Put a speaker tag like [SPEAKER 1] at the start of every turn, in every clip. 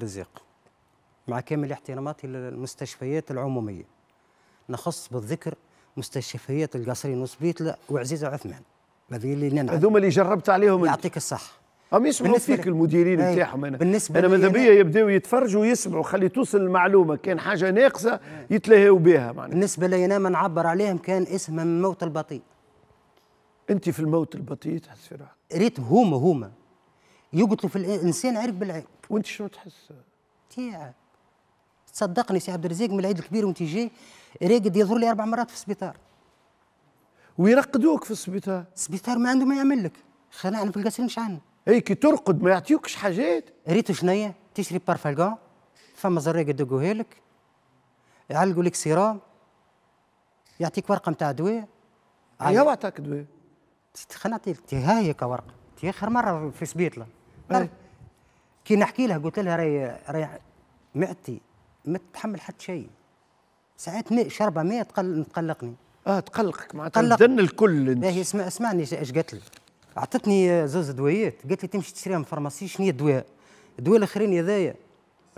[SPEAKER 1] الرزق مع كامل احتراماتي للمستشفيات العمومية نخص بالذكر مستشفيات القصرين وسبيتلا وعزيزة عثمان هذه اللي ننعم هذوما
[SPEAKER 2] اللي جربت عليهم يعطيك الصحة هم يسمعوا فيك المديرين نتاعهم إيه، انا بالنسبه انا ماذا بيا يبداو يتفرجوا ويسمعوا خلي توصل المعلومه كان حاجه ناقصه يتلهوا بها معناها بالنسبه لي انا ما نعبر عليهم كان اسمه الموت البطيء انت في الموت البطيء تحس
[SPEAKER 1] في روحك ريت هما هما يقتلوا في الانسان عرق بالعين وانت شنو تحس؟ تعب صدقني سي عبد الرزاق من العيد الكبير وانت جاي راقد يظهر لي اربع مرات في السبيطار ويرقدوك في السبيطار السبيطار ما عنده ما يعمل لك خلعنا في القصر مشعن اي كي ترقد ما يعطيوكش حاجات ريتو شنيا تشري بارفالكون فما زراق يدقوها لك يعلقوا لك سيرام يعطيك ورقه نتاع دواء
[SPEAKER 2] هي وعطاك دواء
[SPEAKER 1] خلينا نعطيك هاي هيك ورقه اخر مره في سبيطله كي نحكي لها قلت لها راي راي معدتي ما تتحمل حتى شيء ساعات ماء شربه ماء تقل تقلقني اه تقلقك معناتها تقلق. تدن الكل انت هي اسمع اسمعني ايش قالت لي اعطتني زوز دويات قالت لي تمشي تشريهم في فارماسي شنو هي الدواء الدواء الاخرين هذايا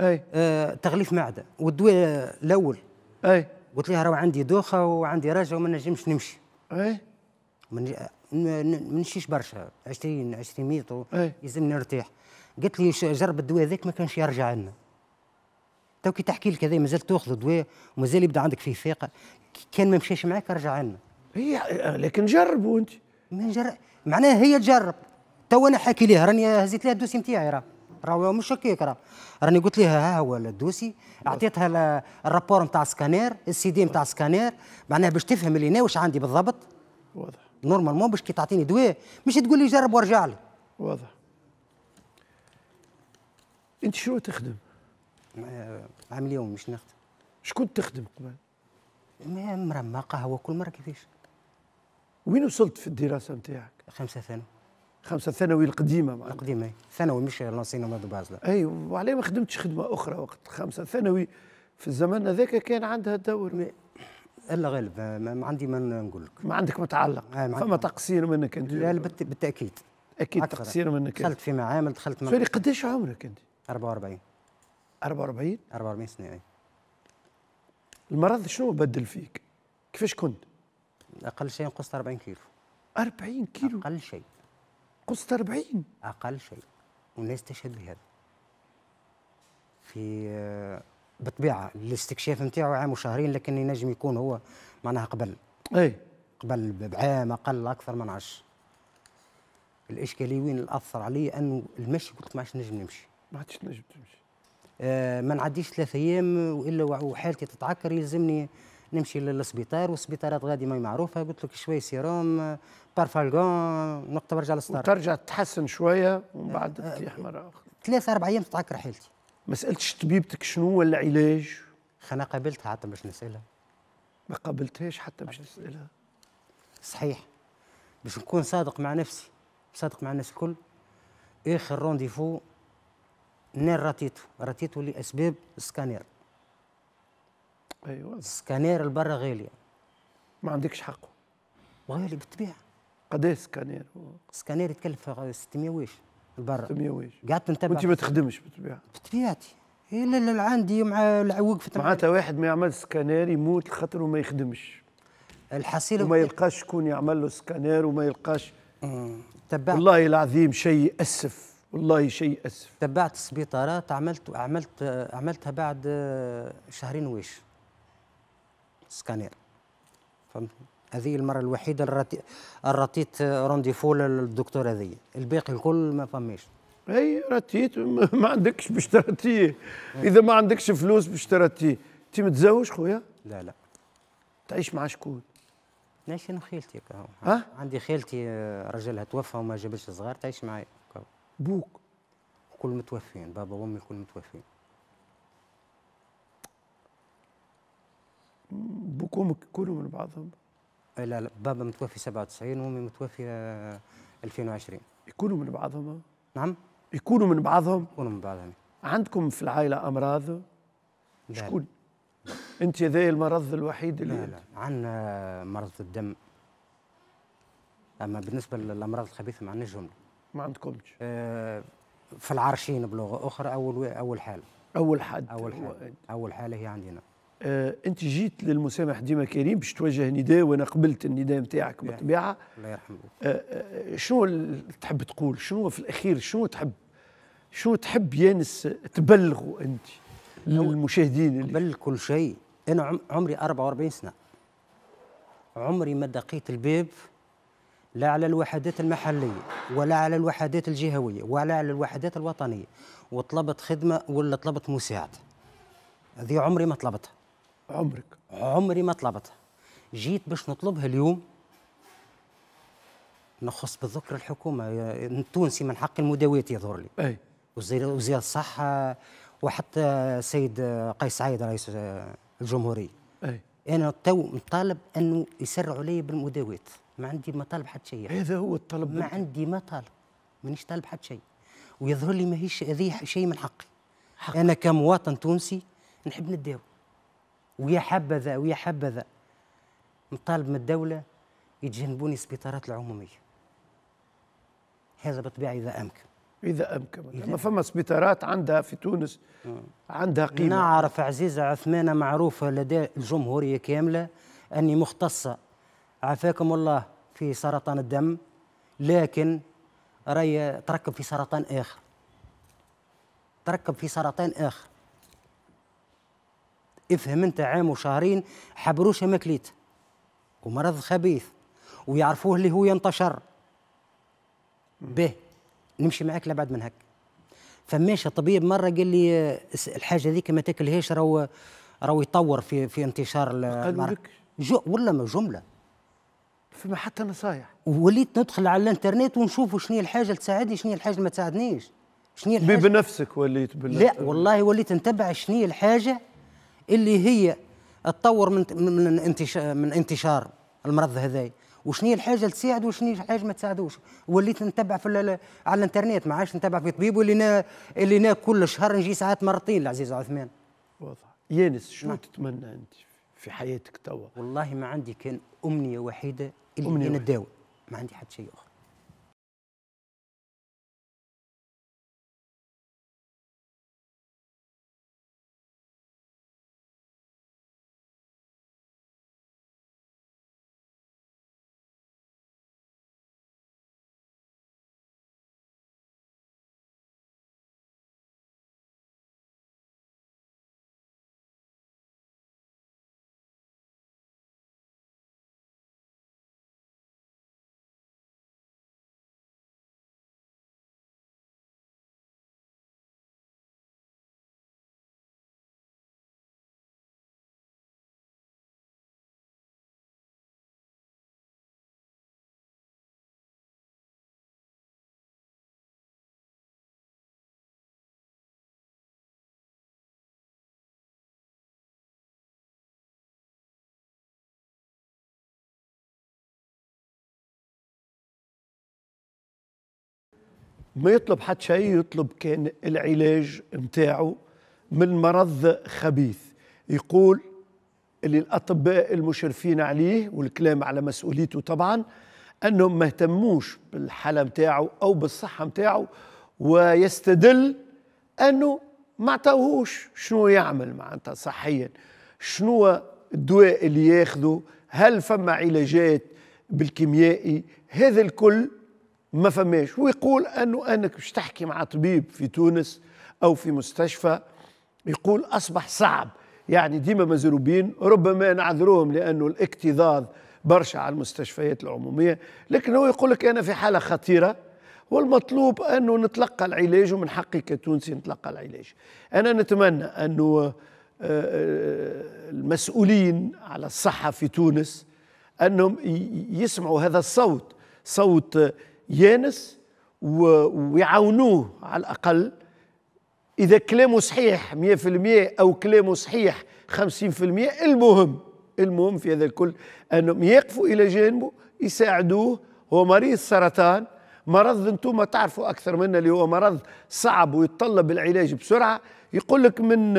[SPEAKER 1] اي آه تغليف معده والدواء الاول اي قلت لها راه عندي دوخه وعندي رجع وما نجمش نمشي اي ما نمشيش برشا 20 20 متر لازمني نرتاح قالت لي جرب الدواء هذاك ما كانش يرجع لنا تو كي تحكي لك هذا مازال تاخذ الدواء ومازال يبدا عندك فيه ثقه كان ما مشاش معاك رجع لنا هي لكن جربوا انت ما نجرب معناها هي تجرب تو انا حاكي لها راني هزيت لها الدوسي نتاعي راه راهو مش هكاك راه راني قلت لها ها هو الدوسي اعطيتها الرابور نتاع سكانير السي دي نتاع سكانير معناها باش تفهم اللي انا واش عندي بالضبط واضح نورمالمون باش كي تعطيني دواء مش تقول لي جرب وارجع لي واضح انت شنو تخدم؟ آه، عام اليوم مش نخدم شكون تخدم قبل؟ مرمى قهوه كل مره كيفاش وين وصلت في الدراسه نتاعك؟ خمسه ثانوي
[SPEAKER 2] خمسه ثانوي القديمه معناها القديمه ثانوي مش لونسينا ماد بازلا اي أيوة، وعليه ما خدمتش خدمه اخرى وقت خمسه ثانوي في الزمان هذاك كان عندها دور الا غالب ما عندي ما نقول لك ما عندك آه، ما تعلق فما تقصير منك انت لا بالتاكيد
[SPEAKER 1] اكيد تقصير منك دخلت في معامل دخلت سوري
[SPEAKER 2] قداش عمرك انت؟
[SPEAKER 1] 44 44 44 سنه اي المرض شنو بدل فيك؟ كيفاش كنت؟ اقل شيء نقصت 40 كيلو 40 كيلو اقل شيء قصت 40 اقل شيء والناس تشهد بهذا في آه، بالطبيعه الاستكشاف نتاعو عام وشهرين لكن ينجم يكون هو معناها قبل اي قبل بعام اقل اكثر ما نعرفش الاشكاليه وين الاثر علي انه المشي قلت ما عادش نجم نمشي ما عادش تنجم تمشي آه، ما نعديش ثلاث ايام والا وحالتي تتعكر يلزمني نمشي للسبيطار والسبيطارات غادي ما معروفه قلت لك شويه سيروم بارفالغون نقطه برجع للسطار ترجع تحسن شويه ومن بعد آه، آه، تطيح مره اخرى ثلاث اربع ايام تتعكر حالتي ما سالتش طبيبتك شنو ولا علاج؟ انا قابلتها حتى باش نسالها ما قابلتهاش حتى باش نسالها صحيح باش نكون صادق مع نفسي صادق مع الناس الكل اخر رونديفو منين رتيته؟ رتيته لاسباب السكانير ايوه السكانير البرا غاليه ما عندكش حقه غالي بالطبيعه قد ايه سكانير؟ سكانير يتكلف 600 ويش
[SPEAKER 2] البرا 600 ويش قعدت نتبع وانت ما تخدمش بالطبيعه بطبيعتي الا إيه، اللي عندي مع وقفت معناتها واحد ما يعمل سكانير يموت خاطر وما يخدمش الحصيله وما يلقاش شكون يعمل له سكانير وما يلقاش إيه، تبعت والله العظيم شيء يأسف والله شيء اسف تبعت السبيطارات عملت
[SPEAKER 1] عملت عملتها بعد آه، شهرين ويش سكانير فهمت هذه المره الوحيده الرتي الرتيت آه، رونديفو للدكتور
[SPEAKER 2] هذه الباقي الكل ما فماش اي رتيت ما عندكش باش ترتيه اذا ما عندكش فلوس باش ترتيه انت متزوج خويا لا لا تعيش مع شكون
[SPEAKER 1] نعيش انا خيلتي ها عندي خيلتي آه، رجلها توفى وما جابش صغار تعيش معايا بوك كل متوفين بابا وامي كل متوفين
[SPEAKER 2] بوك وامك كلهم من بعضهم
[SPEAKER 1] إيه، لا لا بابا متوفي 97 وامي متوفية 2020
[SPEAKER 2] يكونوا من بعضهم نعم يكونوا من بعضهم يكونوا من بعضهم عندكم في العائلة أمراض؟ شكون؟ أنت ذا المرض الوحيد اللي لا لا
[SPEAKER 1] عندنا مرض الدم أما بالنسبة للأمراض الخبيثة ما عندناش جملة ما عندكمش آه، في العرشين بلغه اخرى اول اول حاله اول حد اول حاله و... اول حاله هي عندنا
[SPEAKER 2] آه انت جيت للمسامح ديما كريم باش توجه نداء وانا قبلت النداء نتاعك بالطبيعه
[SPEAKER 1] الله يرحمه آه,
[SPEAKER 2] آه، شنو اللي تحب تقول شنو في الاخير شنو تحب شنو تحب يانس تبلغه
[SPEAKER 1] انت للمشاهدين اللي قبل كل شيء انا عمري 44 سنه عمري ما دقيت الباب لا على الوحدات المحلية ولا على الوحدات الجهوية ولا على الوحدات الوطنية وطلبت خدمة ولا طلبت مساعدة هذه عمري ما طلبتها عمرك عمري ما طلبتها جيت باش نطلبها اليوم نخص بالذكر الحكومة التونسي من حق المداواة يظهر لي أي وزير وزير الصحة وحتى السيد قيس سعيد رئيس الجمهورية أي أنا تو مطالب أنه يسرعوا لي بالمداواة ما عندي ما طالب حد شيء هذا هو الطلب ما عندي ما طالب مانيش طالب حد شيء ويظهر لي ماهيش هذه شيء من حقي حق. انا كمواطن تونسي نحب نداوي ويا حبذا ويا حبذا نطالب من الدوله يتجنبوني السبيطارات العموميه هذا بالطبيعه اذا امكن اذا امكن ما فما سبيطارات عندها في تونس عندها قيمه نعرف عزيزه عثمانه معروفه لدى الجمهوريه كامله اني مختصه عافاكم الله في سرطان الدم لكن راي تركب في سرطان اخر تركب في سرطان اخر افهم انت عام وشهرين حبروشه ماكليت ومرض خبيث ويعرفوه اللي هو ينتشر به نمشي معاك لبعد من هك فماش طبيب مره قال لي الحاجه ذيك ما تاكلهاش راهو راهو يطور في في انتشار المرض ولا ما جمله في حتى نصايح وليت ندخل على الانترنت ونشوف شنو هي الحاجه اللي تساعدني شنو هي الحاجه اللي ما تساعدنيش شنو هي الحاجه
[SPEAKER 2] بنفسك وليت لا
[SPEAKER 1] والله وليت نتبع شنو هي الحاجه اللي هي تطور من من انتشار من انتشار المرض هذايا وشنو هي الحاجه اللي تساعد وشنو هي الحاجه ما تساعدوش وليت نتبع في على الانترنت ما عادش نتبع في طبيب واللي اللي نا كل شهر نجي ساعات مرتين العزيز عثمان واضح يانس شنو نعم.
[SPEAKER 2] تتمنى انت في حياتك توا والله
[SPEAKER 1] ما عندي كان امنيه وحيده اللي انا داوي ما عندي حتى شيء اخر
[SPEAKER 2] ما يطلب حد شيء يطلب كان العلاج متاعه من مرض خبيث يقول اللي الأطباء المشرفين عليه والكلام على مسؤوليته طبعا أنهم ما اهتموش بالحالة متاعه أو بالصحة متاعه ويستدل أنه ما اعطاهوش شنو يعمل معناتها صحيا شنو الدواء اللي ياخذه هل فما علاجات بالكيميائي هذا الكل ما فماش ويقول انه انك باش تحكي مع طبيب في تونس او في مستشفى يقول اصبح صعب يعني ديما مزروبين ربما نعذروهم لانه الاكتظاظ برشا على المستشفيات العموميه لكن هو يقول لك انا في حاله خطيره والمطلوب انه نتلقى العلاج ومن حقي كتونسي نتلقى العلاج انا نتمنى انه آه، آه، المسؤولين على الصحه في تونس انهم يسمعوا هذا الصوت صوت يانس ويعاونوه على الأقل إذا كلامه صحيح 100% أو كلامه صحيح 50% المهم المهم في هذا الكل أنهم يقفوا إلى جانبه يساعدوه هو مريض سرطان مرض انتم تعرفوا أكثر منا اللي هو مرض صعب ويتطلب العلاج بسرعة يقول لك من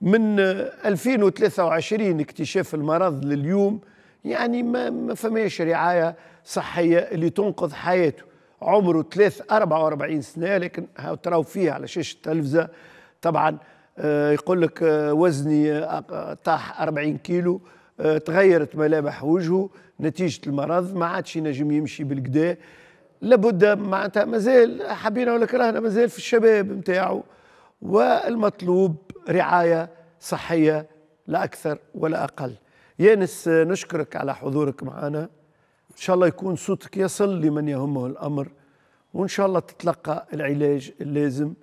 [SPEAKER 2] من 2023 اكتشاف المرض لليوم يعني ما, ما فماش رعاية صحية اللي تنقذ حياته عمره ثلاث 44 سنة لكن تراو فيه على شاشة التلفزة طبعا آه، يقول لك آه، وزني آه، طاح 40 كيلو تغيرت ملامح وجهه نتيجة المرض ما عادش ينجم يمشي بالكدا لابد معناتها مازال حبينا ولا كرهنا مازال في الشباب نتاعو والمطلوب رعاية صحية لا أكثر ولا أقل يانس نشكرك على حضورك معنا إن شاء الله يكون صوتك يصل لمن يهمه الأمر وإن شاء الله تتلقى العلاج اللازم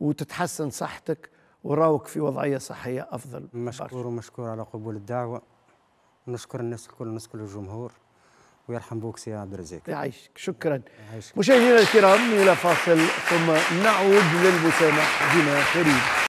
[SPEAKER 2] وتتحسن صحتك وراوك في وضعية صحية أفضل مشكور ومشكور على قبول الدعوة ونشكر الناس
[SPEAKER 1] الكل ونشكر الجمهور ويرحم بوك سي عبد الرزاق يعيشك
[SPEAKER 2] شكرا مشاهدينا الكرام إلى فاصل ثم نعود للمسامح بما قريب